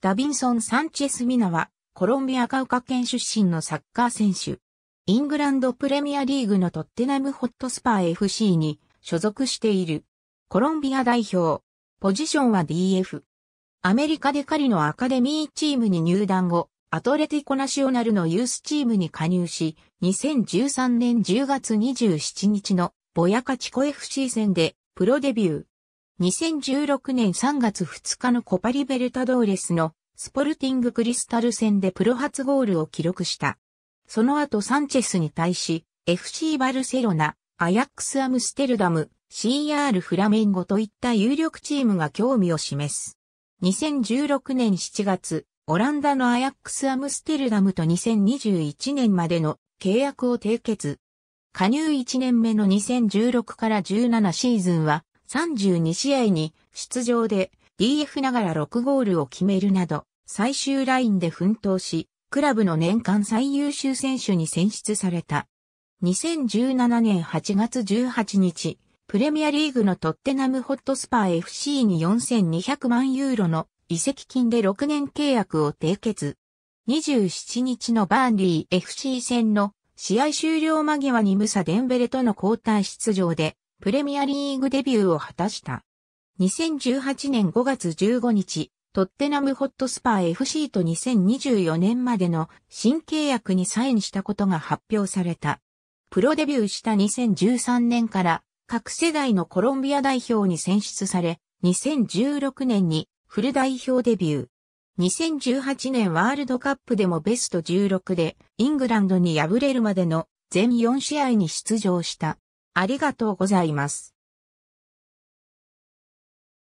ダビンソン・サンチェス・ミナは、コロンビアカウカ県出身のサッカー選手。イングランドプレミアリーグのトッテナムホットスパー FC に所属している。コロンビア代表。ポジションは DF。アメリカで狩りのアカデミーチームに入団後、アトレティコナシオナルのユースチームに加入し、2013年10月27日のボヤカチコ FC 戦でプロデビュー。2016年3月2日のコパリベルタドーレスのスポルティングクリスタル戦でプロ初ゴールを記録した。その後サンチェスに対し FC バルセロナ、アヤックスアムステルダム、CR フラメンゴといった有力チームが興味を示す。2016年7月、オランダのアヤックスアムステルダムと2021年までの契約を締結。加入1年目の2016から17シーズンは32試合に出場で DF ながら6ゴールを決めるなど、最終ラインで奮闘し、クラブの年間最優秀選手に選出された。2017年8月18日、プレミアリーグのトッテナムホットスパー FC に4200万ユーロの移籍金で6年契約を締結。27日のバーンリー FC 戦の試合終了間際にムサ・デンベレとの交代出場でプレミアリーグデビューを果たした。2018年5月15日、トッテナムホットスパー FC と2024年までの新契約にサインしたことが発表された。プロデビューした2013年から各世代のコロンビア代表に選出され、2016年にフル代表デビュー。2018年ワールドカップでもベスト16でイングランドに敗れるまでの全4試合に出場した。ありがとうございます。